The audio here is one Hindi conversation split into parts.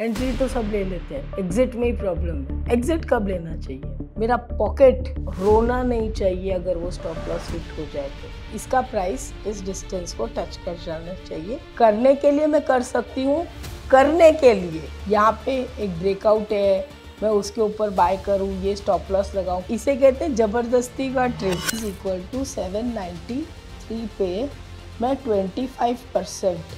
एंट्री तो सब ले लेते हैं एग्जिट में ही प्रॉब्लम है एग्जिट कब लेना चाहिए मेरा पॉकेट रोना नहीं चाहिए अगर वो स्टॉप लॉस हिट हो जाए तो इसका प्राइस इस डिस्टेंस को टच कर जाना चाहिए करने के लिए मैं कर सकती हूँ करने के लिए यहाँ पे एक ब्रेकआउट है मैं उसके ऊपर बाय करूँ ये स्टॉप लॉस लगाऊँ इसे कहते हैं ज़बरदस्ती का trade is equal to seven ninety three पे मैं ट्वेंटी फाइव परसेंट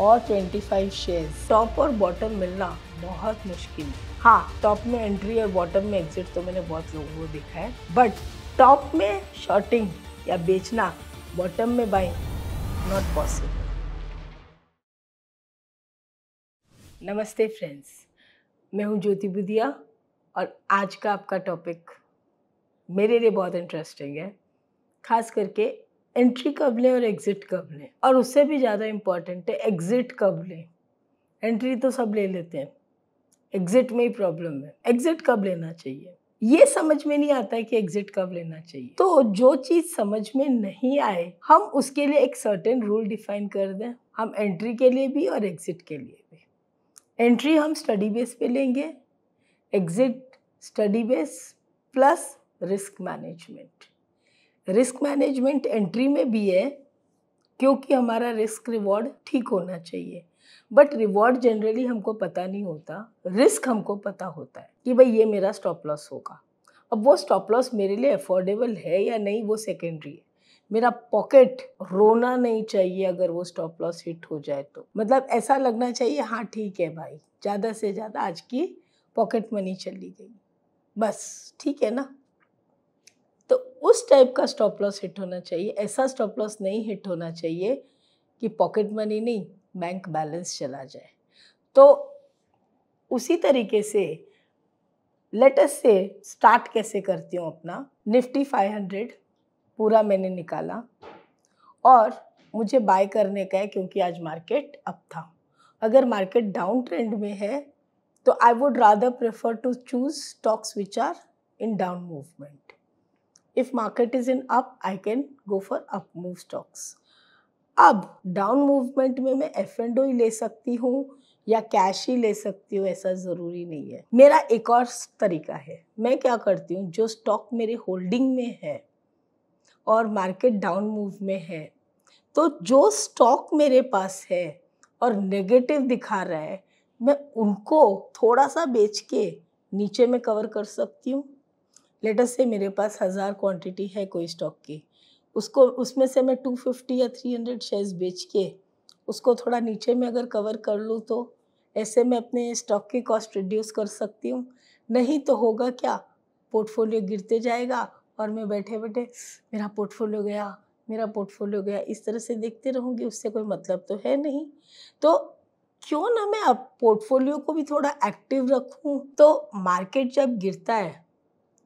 और 25 शेयर्स टॉप और बॉटम मिलना बहुत मुश्किल हाँ टॉप में एंट्री और बॉटम में एग्जिट तो मैंने बहुत लोगों को देखा है बट टॉप में शॉर्टिंग या बेचना बॉटम में बाइंग नॉट पॉसिबल नमस्ते फ्रेंड्स मैं हूँ ज्योति बुदिया और आज का आपका टॉपिक मेरे लिए बहुत इंटरेस्टिंग है खास करके एंट्री कब लें और एग्ज़िट कब लें और उससे भी ज़्यादा इम्पॉर्टेंट है एग्ज़िट कब लें एंट्री तो सब ले लेते हैं एग्ज़िट में ही प्रॉब्लम है एग्ज़िट कब लेना चाहिए ये समझ में नहीं आता है कि एग्ज़िट कब लेना चाहिए तो जो चीज़ समझ में नहीं आए हम उसके लिए एक सर्टेन रूल डिफाइन कर दें हम एंट्री के लिए भी और एग्ज़िट के लिए भी एंट्री हम स्टडी बेस पे लेंगे exit study base plus risk management risk management entry में भी है क्योंकि हमारा रिस्क रिवॉर्ड ठीक होना चाहिए बट रिवॉर्ड जनरली हमको पता नहीं होता रिस्क हमको पता होता है कि भाई ये मेरा स्टॉप लॉस होगा अब वो स्टॉप लॉस मेरे लिए अफोर्डेबल है या नहीं वो सेकेंडरी है मेरा पॉकेट रोना नहीं चाहिए अगर वो स्टॉप लॉस हिट हो जाए तो मतलब ऐसा लगना चाहिए हाँ ठीक है भाई ज़्यादा से ज़्यादा आज की पॉकेट मनी चली गई बस ठीक है ना उस टाइप का स्टॉप लॉस हिट होना चाहिए ऐसा स्टॉप लॉस नहीं हिट होना चाहिए कि पॉकेट मनी नहीं बैंक बैलेंस चला जाए तो उसी तरीके से लेटेस्ट से स्टार्ट कैसे करती हूँ अपना निफ्टी 500 पूरा मैंने निकाला और मुझे बाय करने का है क्योंकि आज मार्केट अप था अगर मार्केट डाउन ट्रेंड में है तो I would rather prefer to choose stocks which are in down movement if market is in up i can go for up move stocks अब डाउन मूवमेंट में मैं एफ एंड ओ ही ले सकती हूँ या कैश ही ले सकती हूँ ऐसा ज़रूरी नहीं है मेरा एक और तरीका है मैं क्या करती हूँ जो स्टॉक मेरे होल्डिंग में है और मार्केट डाउन मूव में है तो जो स्टॉक मेरे पास है और नेगेटिव दिखा रहा है मैं उनको थोड़ा सा बेच के नीचे में कवर कर सकती हूँ लेटर से मेरे पास हज़ार क्वांटिटी है कोई स्टॉक की उसको उसमें से मैं टू फिफ्टी या थ्री हंड्रेड शेयर्स बेच के उसको थोड़ा नीचे में अगर कवर कर लूँ तो ऐसे मैं अपने स्टॉक की कॉस्ट रिड्यूस कर सकती हूँ नहीं तो होगा क्या पोर्टफोलियो गिरते जाएगा और मैं बैठे बैठे मेरा पोर्टफोलियो गया मेरा पोर्टफोलियो गया इस तरह से देखते रहूँगी उससे कोई मतलब तो है नहीं तो क्यों ना मैं अब पोर्टफोलियो को भी थोड़ा एक्टिव रखूँ तो मार्केट जब गिरता है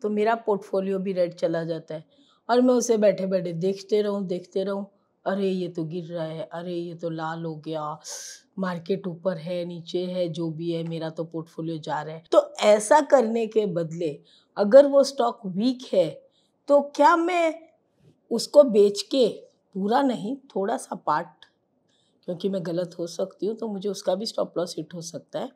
तो मेरा पोर्टफोलियो भी रेड चला जाता है और मैं उसे बैठे बैठे देखते रहूँ देखते रहूँ अरे ये तो गिर रहा है अरे ये तो लाल हो गया मार्केट ऊपर है नीचे है जो भी है मेरा तो पोर्टफोलियो जा रहा है तो ऐसा करने के बदले अगर वो स्टॉक वीक है तो क्या मैं उसको बेच के पूरा नहीं थोड़ा सा पार्ट क्योंकि मैं गलत हो सकती हूँ तो मुझे उसका भी स्टॉप लॉस हिट हो सकता है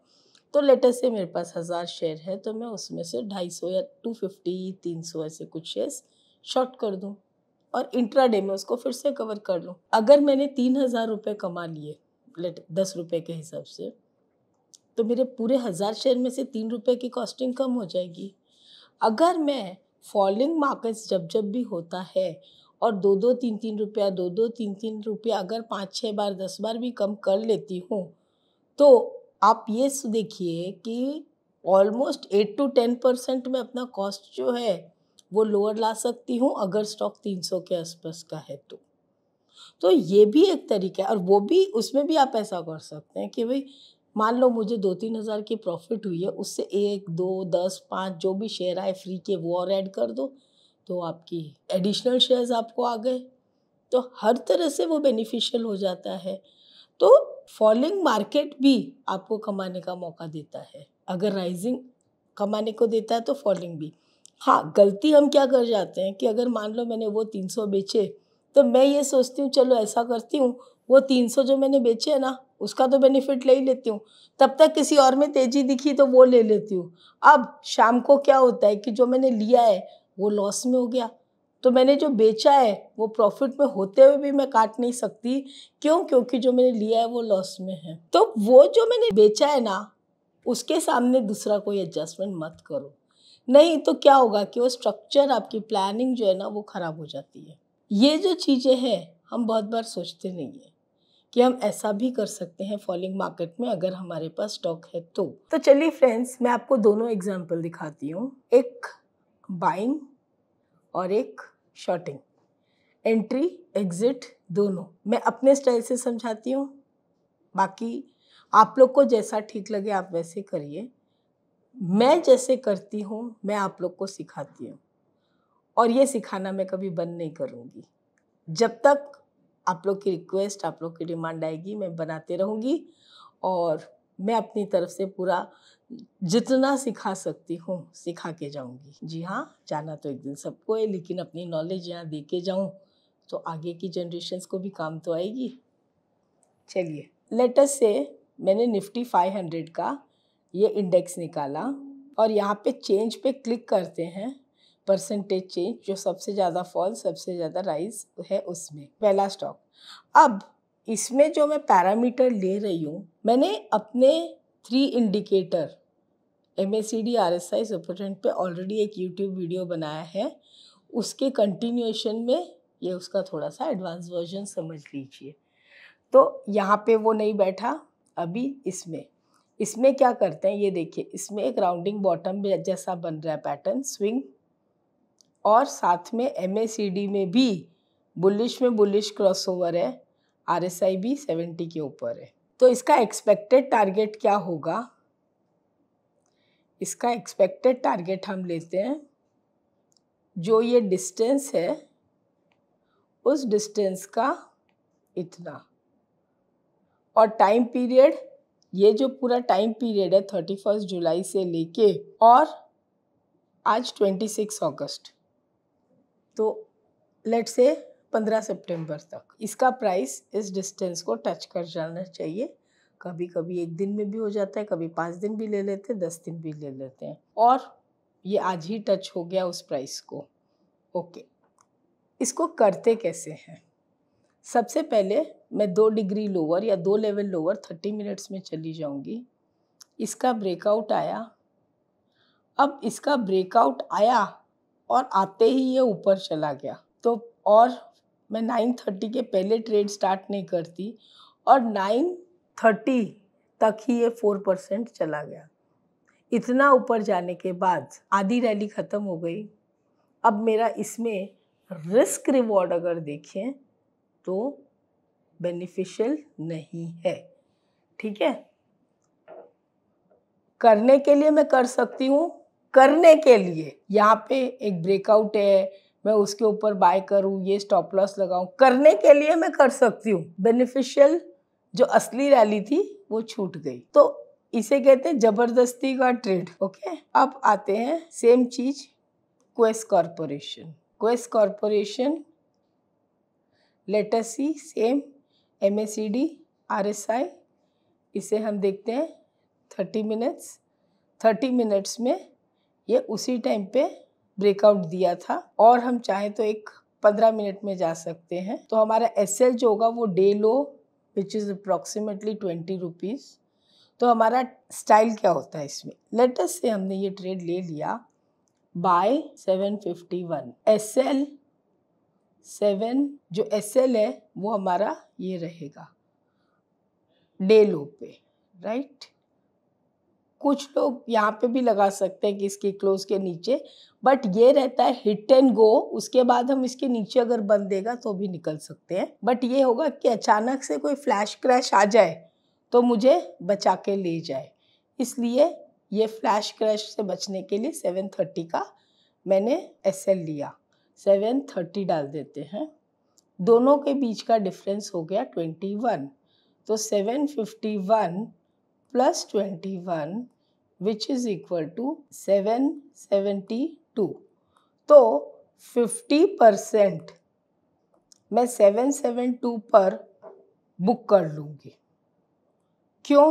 तो लेटर से मेरे पास हज़ार शेयर है तो मैं उसमें से ढाई सौ या टू फिफ्टी तीन सौ ऐसे कुछ शेयर्स शॉर्ट कर दूँ और इंट्रा डे में उसको फिर से कवर कर लूँ अगर मैंने तीन हज़ार रुपये कमा लिए लेट दस रुपये के हिसाब से तो मेरे पूरे हज़ार शेयर में से तीन रुपये की कॉस्टिंग कम हो जाएगी अगर मैं फॉलिंग मार्केट्स जब जब भी होता है और दो दो तीन तीन रुपया दो दो तीन तीन रुपया अगर पाँच छः बार दस बार भी कम कर लेती हूँ तो आप ये देखिए कि almost eight to ten percent में अपना कॉस्ट जो है वो लोअर ला सकती हूँ अगर स्टॉक तीन सौ के आसपास का है तो तो ये भी एक तरीका है और वो भी उसमें भी आप ऐसा कर सकते हैं कि भाई मान लो मुझे दो तीन हज़ार की प्रॉफिट हुई है उससे एक दो दस पाँच जो भी शेयर आए फ्री के वो और ऐड कर दो तो आपकी एडिशनल शेयर्स आपको आ गए तो हर तरह से वो बेनिफिशियल हो जाता है तो फॉलिंग मार्केट भी आपको कमाने का मौका देता है अगर राइजिंग कमाने को देता है तो फॉलिंग भी हाँ गलती हम क्या कर जाते हैं कि अगर मान लो मैंने वो तीन सौ बेचे तो मैं ये सोचती हूँ चलो ऐसा करती हूँ वो तीन सौ जो मैंने बेचे है ना उसका तो बेनिफिट ले ही लेती हूँ तब तक किसी और में तेज़ी दिखी तो वो ले लेती हूँ अब शाम को क्या होता है कि जो मैंने लिया है वो लॉस में हो गया तो मैंने जो बेचा है वो प्रॉफिट में होते हुए भी मैं काट नहीं सकती क्यों क्योंकि जो मैंने लिया है वो लॉस में है तो वो जो मैंने बेचा है ना उसके सामने दूसरा कोई एडजस्टमेंट मत करो नहीं तो क्या होगा कि वो स्ट्रक्चर आपकी प्लानिंग जो है ना वो ख़राब हो जाती है ये जो चीज़ें हैं हम बहुत बार सोचते नहीं हैं कि हम ऐसा भी कर सकते हैं फॉलिंग मार्केट में अगर हमारे पास स्टॉक है तो तो चलिए फ्रेंड्स मैं आपको दोनों एग्जांपल दिखाती हूँ एक बाइंग और एक शॉर्टिंग एंट्री एग्ज़िट दोनों मैं अपने स्टाइल से समझाती हूँ बाकी आप लोग को जैसा ठीक लगे आप वैसे करिए मैं जैसे करती हूँ मैं आप लोग को सिखाती हूँ और ये सिखाना मैं कभी बंद नहीं करूँगी जब तक आप लोग की रिक्वेस्ट आप लोग की डिमांड आएगी मैं बनाते रहूँगी और मैं अपनी तरफ से पूरा जितना सिखा सकती हूँ सिखा के जाऊँगी जी हाँ जाना तो एक दिन सबको है लेकिन अपनी नॉलेज यहाँ दे के जाऊँ तो आगे की जनरेशन को भी काम तो आएगी चलिए लेटस से मैंने निफ्टी 500 का ये इंडेक्स निकाला और यहाँ पे चेंज पे क्लिक करते हैं परसेंटेज चेंज जो सबसे ज़्यादा फॉल सबसे ज़्यादा राइज है उसमें पहला स्टॉक अब इसमें जो मैं पैरामीटर ले रही हूँ मैंने अपने three indicator M S C D R S I supertrend पर ऑलरेडी एक यूट्यूब वीडियो बनाया है उसके कंटिन्यूएशन में ये उसका थोड़ा सा एडवांस वर्जन समझ लीजिए तो यहाँ पे वो नहीं बैठा अभी इसमें इसमें क्या करते हैं ये देखिए इसमें एक राउंडिंग बॉटम जैसा बन रहा है पैटर्न स्विंग और साथ में एम ए सी डी में भी बुलिश में बुलिश क्रॉसओवर है आर एस आई भी सेवेंटी के ऊपर है तो इसका एक्सपेक्टेड टारगेट क्या होगा इसका एक्सपेक्टेड टारगेट हम लेते हैं जो ये डिस्टेंस है उस डिस्टेंस का इतना और टाइम पीरियड ये जो पूरा टाइम पीरियड है थर्टी फर्स्ट जुलाई से लेके और आज ट्वेंटी सिक्स अगस्त तो लेट्स से पंद्रह सितंबर तक इसका प्राइस इस डिस्टेंस को टच कर जाना चाहिए कभी कभी एक दिन में भी हो जाता है कभी पाँच दिन भी ले लेते हैं दस दिन भी ले लेते हैं और ये आज ही टच हो गया उस प्राइस को ओके इसको करते कैसे हैं सबसे पहले मैं दो डिग्री लोअर या दो लेवल लोअर थर्टी मिनट्स में चली जाऊंगी इसका ब्रेकआउट आया अब इसका ब्रेकआउट आया और आते ही ये ऊपर चला गया तो और मैं नाइन थर्टी के पहले ट्रेड स्टार्ट नहीं करती और नाइन थर्टी तक ही ये फोर परसेंट चला गया इतना ऊपर जाने के बाद आधी रैली ख़त्म हो गई अब मेरा इसमें रिस्क रिवॉर्ड अगर देखें तो बेनिफिशियल नहीं है ठीक है करने के लिए मैं कर सकती हूँ करने के लिए यहाँ पे एक ब्रेकआउट है मैं उसके ऊपर बाय करूँ ये स्टॉप लॉस लगाऊँ करने के लिए मैं कर सकती हूँ बेनिफिशियल जो असली रैली थी वो छूट गई तो इसे कहते हैं जबरदस्ती का ट्रेड ओके अब आते हैं सेम चीज quest corporation quest corporation letter C same M S C D R S I इसे हम देखते हैं थर्टी मिनट्स थर्टी मिनट्स में ये उसी टाइम पे ब्रेकआउट दिया था और हम चाहें तो एक पंद्रह मिनट में जा सकते हैं तो हमारा एस जो होगा वो day low which is approximately twenty rupees तो हमारा स्टाइल क्या होता है इसमें लेटेस्ट से हमने ये ट्रेड ले लिया buy seven fifty one S L seven जो एस एल है वो हमारा ये रहेगा डे लो पे राइट कुछ लोग यहाँ पे भी लगा सकते हैं कि इसकी क्लोज के नीचे बट ये रहता है हिट एंड गो उसके बाद हम इसके नीचे अगर बंद देगा तो भी निकल सकते हैं बट ये होगा कि अचानक से कोई फ्लैश क्रैश आ जाए तो मुझे बचा के ले जाए इसलिए ये फ्लैश क्रैश से बचने के लिए सेवन थर्टी का मैंने एस एल लिया सेवन थर्टी डाल देते हैं दोनों के बीच का डिफरेंस हो गया ट्वेंटी वन तो seven fifty one plus 21 which is equal to 772 तो 50 परसेंट मैं 772 पर बुक कर लूँगी क्यों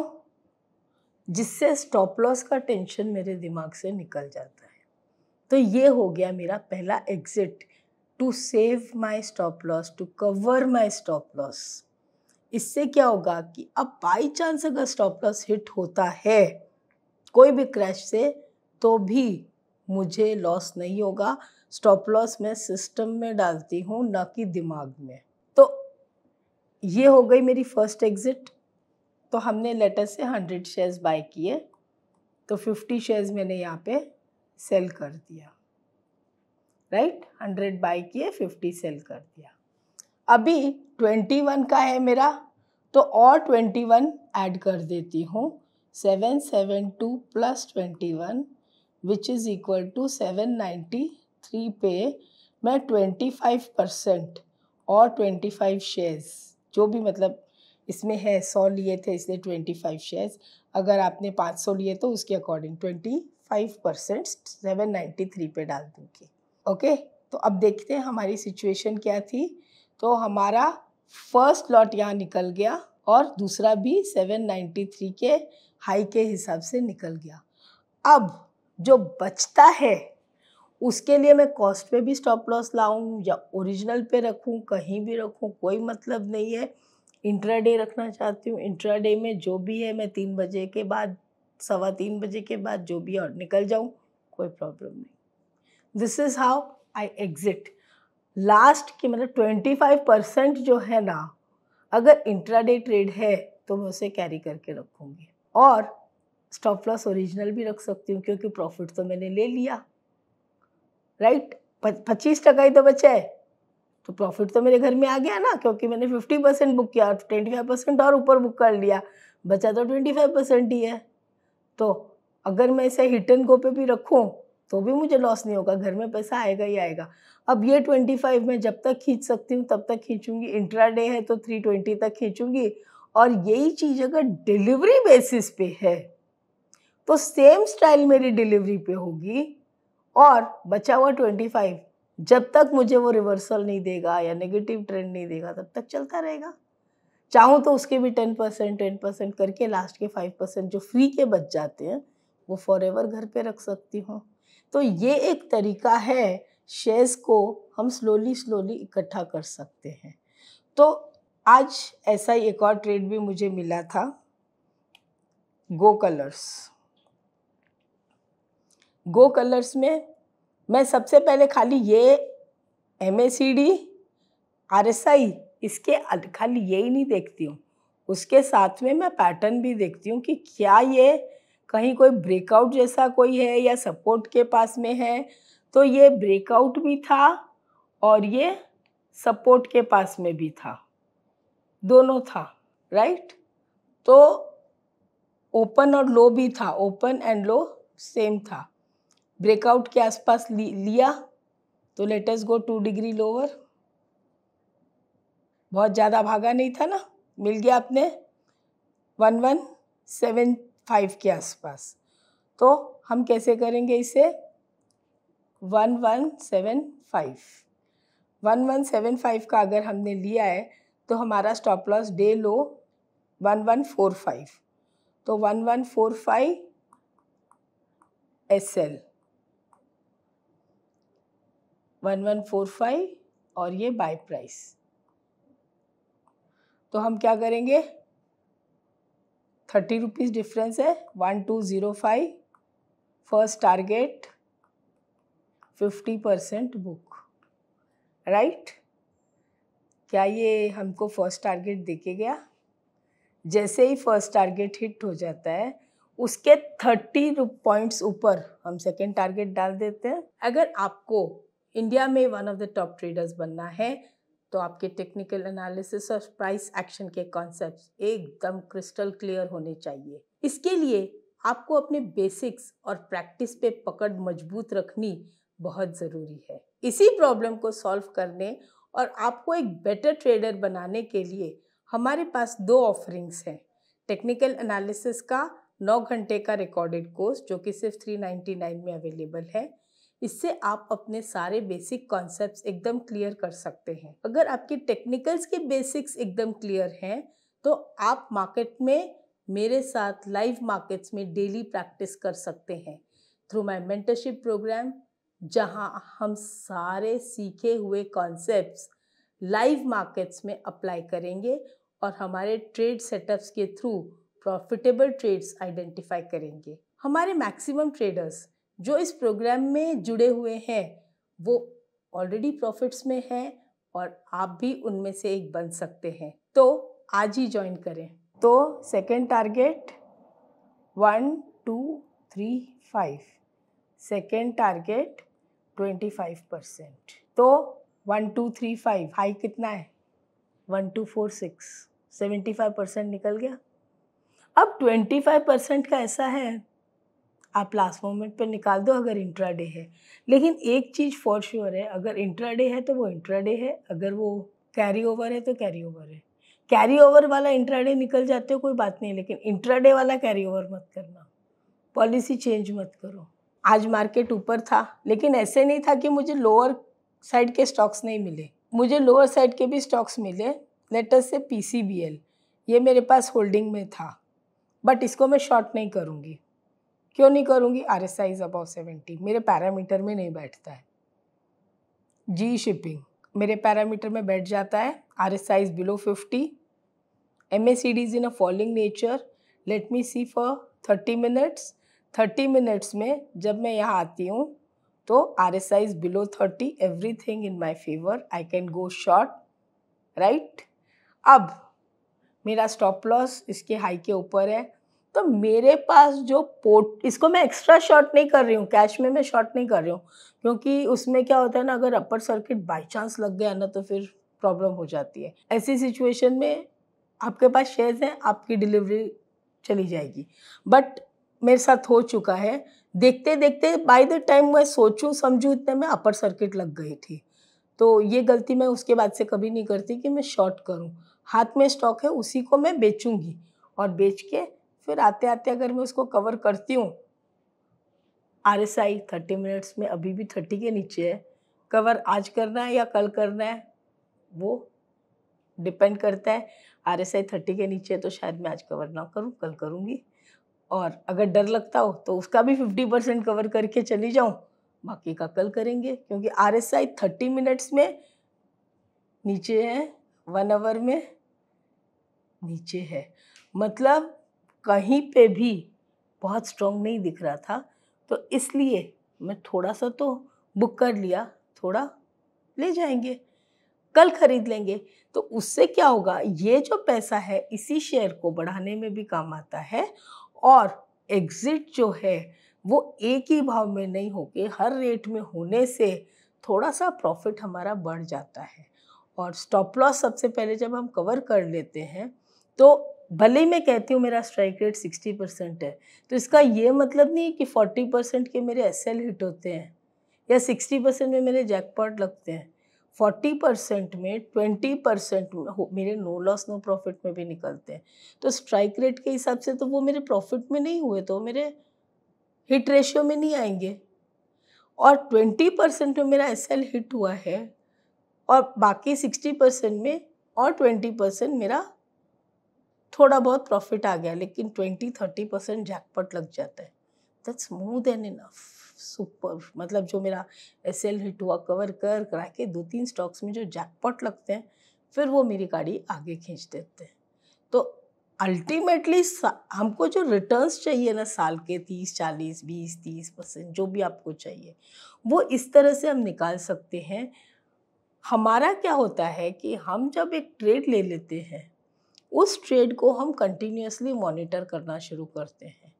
जिससे स्टॉप लॉस का टेंशन मेरे दिमाग से निकल जाता है तो ये हो गया मेरा पहला exit to save my stop loss to cover my stop loss इससे क्या होगा कि अब बाई चांस अगर स्टॉप लॉस हिट होता है कोई भी क्रैश से तो भी मुझे लॉस नहीं होगा स्टॉप लॉस मैं सिस्टम में डालती हूँ ना कि दिमाग में तो ये हो गई मेरी फर्स्ट एग्ज़िट तो हमने लेटर से हंड्रेड शेयर्स बाय किए तो फिफ्टी शेयर्स मैंने यहाँ पे सेल कर दिया राइट हंड्रेड बाय किए फिफ्टी सेल कर दिया अभी ट्वेंटी वन का है मेरा तो और ट्वेंटी वन ऐड कर देती हूँ seven seven two plus twenty one which is equal to seven ninety three पे मैं ट्वेंटी फाइव परसेंट और ट्वेंटी फाइव शेयर्स जो भी मतलब इसमें है सौ लिए थे इसलिए ट्वेंटी फाइव शेयर्स अगर आपने पाँच सौ लिए तो उसके according twenty five percent seven ninety three पे डाल दूँगी ओके तो अब देखते हैं हमारी सिचुएशन क्या थी तो हमारा फर्स्ट लॉट यहाँ निकल गया और दूसरा भी 793 के हाई के हिसाब से निकल गया अब जो बचता है उसके लिए मैं कॉस्ट पे भी स्टॉप लॉस लाऊं या ओरिजिनल पे रखूं कहीं भी रखूं कोई मतलब नहीं है इंट्राडे रखना चाहती हूँ इंट्राडे में जो भी है मैं तीन बजे के बाद सवा तीन बजे के बाद जो भी और निकल जाऊँ कोई प्रॉब्लम नहीं this is how I exit last की मतलब ट्वेंटी फाइव परसेंट जो है ना अगर इंट्राडे ट्रेड है तो मैं उसे कैरी करके रखूँगी और स्टॉप लॉस ओरिजिनल भी रख सकती हूँ क्योंकि प्रॉफिट तो मैंने ले लिया राइट पच्चीस टका ही तो बचा है तो प्रॉफिट तो मेरे घर में आ गया ना क्योंकि मैंने फिफ्टी परसेंट बुक किया ट्वेंटी फाइव परसेंट और ऊपर बुक कर लिया बचा तो ट्वेंटी फाइव परसेंट ही है तो अगर मैं इसे हिट एंड गो पे भी रखूँ तो भी मुझे लॉस नहीं होगा घर में पैसा आएगा ही आएगा अब ये ट्वेंटी फाइव मैं जब तक खींच सकती हूँ तब तक खींचूंगी इंट्राडे है तो थ्री ट्वेंटी तक खींचूंगी और यही चीज़ अगर डिलीवरी बेसिस पे है तो सेम स्टाइल मेरी डिलीवरी पे होगी और बचा हुआ ट्वेंटी फाइव जब तक मुझे वो रिवर्सल नहीं देगा या नेगेटिव ट्रेंड नहीं देगा तब तक चलता रहेगा चाहूँ तो उसके भी टेन परसेंट टेन परसेंट करके लास्ट के फाइव परसेंट जो फ्री के बच जाते हैं वो फॉर एवर घर पे रख सकती हूँ तो ये एक तरीका है शेयर्स को हम स्लोली स्लोली इकट्ठा कर सकते हैं तो आज ऐसा ही एक और ट्रेड भी मुझे मिला था गो कलर्स गो कलर्स में मैं सबसे पहले खाली ये M S C D R S I इसके खाली ये ही नहीं देखती हूँ उसके साथ में मैं पैटर्न भी देखती हूँ कि क्या ये कहीं कोई ब्रेकआउट जैसा कोई है या सपोर्ट के पास में है तो ये ब्रेकआउट भी था और ये सपोर्ट के पास में भी था दोनों था राइट तो ओपन और लो भी था ओपन एंड लो सेम था ब्रेकआउट के आसपास लिया तो latest go to degree lower बहुत ज़्यादा भागा नहीं था ना मिल गया आपने वन वन सेवन फाइव के आसपास तो हम कैसे करेंगे इसे one one seven five one one seven five का अगर हमने लिया है तो हमारा stop loss day low one one four five तो one one four five S L one one four five और ये बाय प्राइस तो हम क्या करेंगे थर्टी रुपीज़ डिफरेंस है one two zero five first target fifty percent book right क्या ये हमको फर्स्ट टारगेट देखे गया जैसे ही फर्स्ट टारगेट हिट हो जाता है उसके थर्टी पॉइंट्स ऊपर हम सेकेंड टारगेट डाल देते हैं अगर आपको इंडिया में one of the top traders बनना है तो आपके टेक्निकल एनालिसिस और प्राइस एक्शन के कॉन्सेप्ट एकदम क्रिस्टल क्लियर होने चाहिए इसके लिए आपको अपने बेसिक्स और प्रैक्टिस पे पकड़ मजबूत रखनी बहुत ज़रूरी है इसी प्रॉब्लम को सॉल्व करने और आपको एक बेटर ट्रेडर बनाने के लिए हमारे पास दो ऑफरिंग्स हैं टेक्निकल एनालिसिस का नौ घंटे का रिकॉर्डेड कोर्स जो कि सिर्फ थ्री नाइन्टी नाइन में अवेलेबल है इससे आप अपने सारे बेसिक कॉन्सेप्ट्स एकदम क्लियर कर सकते हैं अगर आपके टेक्निकल्स के बेसिक्स एकदम क्लियर हैं तो आप मार्केट में मेरे साथ लाइव मार्केट्स में डेली प्रैक्टिस कर सकते हैं थ्रू माई मेंटरशिप प्रोग्राम जहां हम सारे सीखे हुए कॉन्सेप्ट्स लाइव मार्केट्स में अप्लाई करेंगे और हमारे ट्रेड सेटअप्स के थ्रू प्रॉफिटेबल ट्रेड्स आइडेंटिफाई करेंगे हमारे मैक्सिमम ट्रेडर्स जो इस प्रोग्राम में जुड़े हुए हैं वो ऑलरेडी प्रॉफिट्स में हैं और आप भी उनमें से एक बन सकते हैं तो आज ही ज्वाइन करें तो second target one two three five second target twenty five percent तो one two three five high कितना है one two four six seventy five percent निकल गया अब ट्वेंटी फाइव परसेंट का ऐसा है आप लास्ट मोमेंट पर निकाल दो अगर इंट्रा डे है लेकिन एक चीज़ फॉर श्योर है अगर डे है तो वो इंट्रा डे है अगर वो कैरी ओवर है तो कैरी ओवर है कैरी ओवर वाला इंट्रा डे निकल जाते हो कोई बात नहीं लेकिन इंट्रा डे वाला कैरी ओवर मत करना पॉलिसी चेंज मत करो आज मार्केट ऊपर था लेकिन ऐसे नहीं था कि मुझे लोअर साइड के स्टॉक्स नहीं मिले मुझे लोअर साइड के भी स्टॉक्स मिले लेटर से पी ये मेरे पास होल्डिंग में था बट इसको मैं शॉर्ट नहीं करूँगी क्यों नहीं करूँगी R S I above seventy मेरे पैरामीटर में नहीं बैठता है जी शिपिंग मेरे पैरामीटर में बैठ जाता है R S I below fifty M S C Ds in a following nature let me see for thirty minutes thirty minutes में जब मैं यहाँ आती हूँ तो R S I is below thirty everything in my favour I can go short right अब मेरा स्टॉप लॉस इसके हाई के ऊपर है तो मेरे पास जो पोर्ट इसको मैं एक्स्ट्रा शॉर्ट नहीं कर रही हूँ कैश में मैं शॉर्ट नहीं कर रही हूँ क्योंकि उसमें क्या होता है ना अगर अपर सर्किट बाई चांस लग गया ना तो फिर प्रॉब्लम हो जाती है ऐसी सिचुएशन में आपके पास शेयर्स हैं आपकी डिलीवरी चली जाएगी बट मेरे साथ हो चुका है देखते देखते बाय द टाइम मैं सोचूं समझूं इतने में अपर सर्किट लग गई थी तो ये गलती मैं उसके बाद से कभी नहीं करती कि मैं शॉर्ट करूं हाथ में स्टॉक है उसी को मैं बेचूंगी और बेच के फिर आते आते अगर मैं उसको कवर करती हूँ R S I thirty minutes में अभी भी थर्टी के नीचे है कवर आज करना है या कल करना है वो डिपेंड करता है आर एस आई थर्टी के नीचे है तो शायद मैं आज कवर ना करूँ कल करूँगी और अगर डर लगता हो तो उसका भी फिफ्टी परसेंट कवर करके चली जाऊँ बाकी का कल करेंगे क्योंकि R S I thirty minutes में नीचे है वन आवर में नीचे है मतलब कहीं पे भी बहुत स्ट्रॉन्ग नहीं दिख रहा था तो इसलिए मैं थोड़ा सा तो बुक कर लिया थोड़ा ले जाएंगे कल खरीद लेंगे तो उससे क्या होगा ये जो पैसा है इसी शेयर को बढ़ाने में भी काम आता है और एग्ज़िट जो है वो एक ही भाव में नहीं होके हर रेट में होने से थोड़ा सा प्रॉफिट हमारा बढ़ जाता है और स्टॉप लॉस सबसे पहले जब हम कवर कर लेते हैं तो भले ही मैं कहती हूँ मेरा स्ट्राइक रेट सिक्सटी परसेंट है तो इसका ये मतलब नहीं कि फोर्टी परसेंट के मेरे एस हिट होते हैं या सिक्सटी परसेंट में मेरे जैकपॉट लगते हैं फोर्टी परसेंट में ट्वेंटी परसेंट मेरे नो लॉस नो प्रॉफिट में भी निकलते हैं तो स्ट्राइक रेट के हिसाब से तो वो मेरे प्रॉफिट में नहीं हुए तो मेरे हिट रेशियो में नहीं आएंगे और ट्वेंटी परसेंट में मेरा एस एल हिट हुआ है और बाकी सिक्सटी परसेंट में और ट्वेंटी परसेंट मेरा थोड़ा बहुत प्रॉफिट आ गया लेकिन ट्वेंटी थर्टी परसेंट जैकपॉट लग जाता है that's more than enough super मतलब जो मेरा एस एल हिट हुआ कवर कर करा के दो तीन स्टॉक्स में जो जैकपॉट लगते हैं फिर वो मेरी गाड़ी आगे खींच देते हैं तो अल्टीमेटली हमको जो रिटर्न्स चाहिए ना साल के तीस चालीस बीस तीस परसेंट जो भी आपको चाहिए वो इस तरह से हम निकाल सकते हैं हमारा क्या होता है कि हम जब एक ट्रेड ले लेते हैं उस ट्रेड को हम कंटिन्यूसली मॉनिटर करना शुरू करते हैं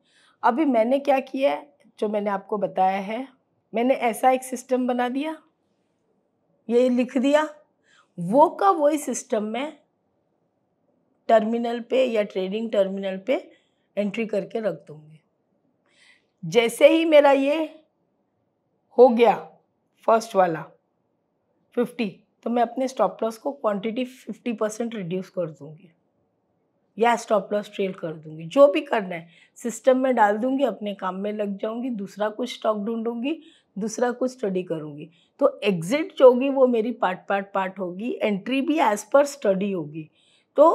अभी मैंने क्या किया है जो मैंने आपको बताया है मैंने ऐसा एक सिस्टम बना दिया ये लिख दिया वो का वही सिस्टम में टर्मिनल पे या ट्रेडिंग टर्मिनल पे एंट्री करके रख दूँगी जैसे ही मेरा ये हो गया फर्स्ट वाला फिफ्टी तो मैं अपने स्टॉप लॉस को क्वांटिटी फिफ्टी परसेंट रिड्यूस कर दूँगी या स्टॉप लॉस ट्रेल कर दूंगी जो भी करना है सिस्टम में डाल दूंगी अपने काम में लग जाऊंगी दूसरा कुछ स्टॉक ढूंढूंगी दूसरा कुछ स्टडी करूंगी तो एग्जिट जो होगी वो मेरी पार्ट पार्ट पार्ट होगी एंट्री भी एज पर स्टडी होगी तो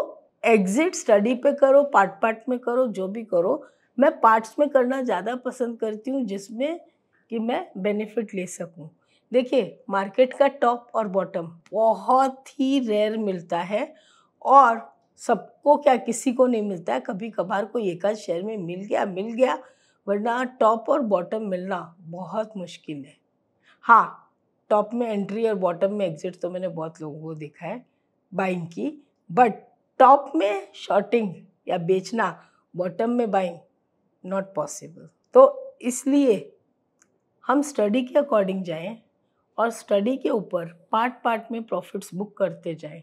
एग्जिट स्टडी पे करो पार्ट पार्ट में करो जो भी करो मैं पार्ट्स में करना ज़्यादा पसंद करती हूँ जिसमें कि मैं बेनिफिट ले सकूँ देखिए मार्केट का टॉप और बॉटम बहुत ही रेयर मिलता है और सबको क्या किसी को नहीं मिलता है कभी कभार कोई आध शहर में मिल गया मिल गया वरना टॉप और बॉटम मिलना बहुत मुश्किल है हाँ टॉप में एंट्री और बॉटम में एग्ज़िट तो मैंने बहुत लोगों को देखा है बाइंग की बट टॉप में शॉर्टिंग या बेचना बॉटम में बाइंग नॉट पॉसिबल तो इसलिए हम स्टडी के अकॉर्डिंग जाएं और स्टडी के ऊपर पार्ट पार्ट में प्रॉफिट्स बुक करते जाएं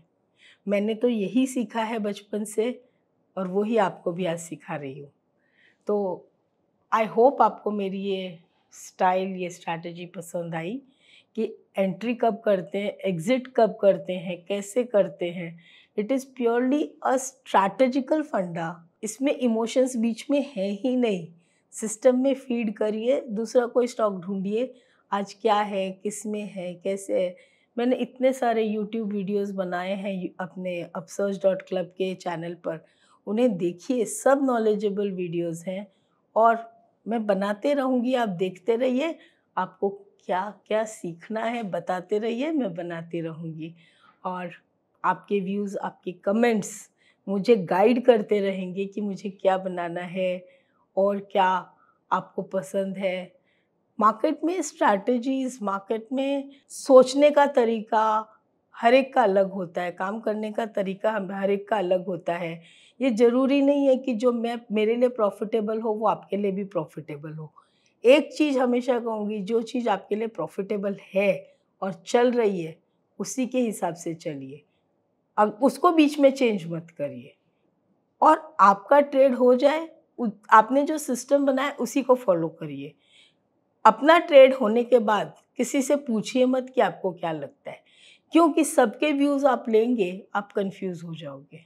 मैंने तो यही सीखा है बचपन से और वही आपको भी आज सिखा रही हूँ तो आई होप आपको मेरी ये स्टाइल ये स्ट्रैटेजी पसंद आई कि एंट्री कब करते हैं एग्ज़िट कब करते हैं कैसे करते हैं it is purely a strategical फंडा इसमें इमोशंस बीच में है ही नहीं सिस्टम में फीड करिए दूसरा कोई स्टॉक ढूंढिए आज क्या है किस में है कैसे है मैंने इतने सारे यूट्यूब वीडियोस बनाए हैं अपने अपसर्च डॉट क्लब के चैनल पर उन्हें देखिए सब नॉलेजेबल वीडियोस हैं और मैं बनाते रहूँगी आप देखते रहिए आपको क्या क्या सीखना है बताते रहिए मैं बनाती रहूँगी और आपके व्यूज़ आपके कमेंट्स मुझे गाइड करते रहेंगे कि मुझे क्या बनाना है और क्या आपको पसंद है मार्केट में स्ट्रैटेजीज मार्केट में सोचने का तरीका हर एक का अलग होता है काम करने का तरीका हम हर एक का अलग होता है ये ज़रूरी नहीं है कि जो मैं मेरे लिए प्रॉफिटेबल हो वो आपके लिए भी प्रॉफिटेबल हो एक चीज़ हमेशा कहूँगी जो चीज़ आपके लिए प्रॉफिटेबल है और चल रही है उसी के हिसाब से चलिए अब उसको बीच में चेंज मत करिए और आपका ट्रेड हो जाए आपने जो सिस्टम बनाया उसी को फॉलो करिए अपना ट्रेड होने के बाद किसी से पूछिए मत कि आपको क्या लगता है क्योंकि सबके व्यूज़ आप लेंगे आप कंफ्यूज हो जाओगे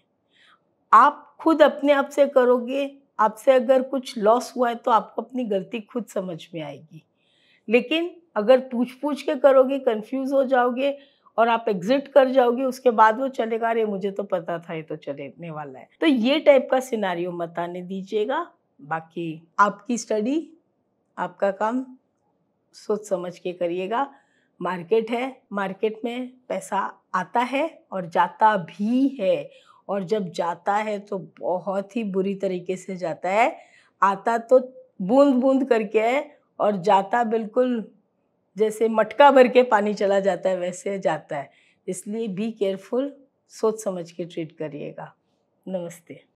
आप खुद अपने आप से करोगे आपसे अगर कुछ लॉस हुआ है तो आपको अपनी गलती खुद समझ में आएगी लेकिन अगर पूछ पूछ के करोगे कंफ्यूज हो जाओगे और आप एग्जिट कर जाओगे उसके बाद वो चलेगा अरे मुझे तो पता था ये तो चलेने वाला है तो ये टाइप का सिनारियो मत आने दीजिएगा बाकी आपकी स्टडी आपका काम सोच समझ के करिएगा मार्केट है मार्केट में पैसा आता है और जाता भी है और जब जाता है तो बहुत ही बुरी तरीके से जाता है आता तो बूंद बूंद करके है और जाता बिल्कुल जैसे मटका भर के पानी चला जाता है वैसे जाता है इसलिए बी केयरफुल सोच समझ के ट्रीट करिएगा नमस्ते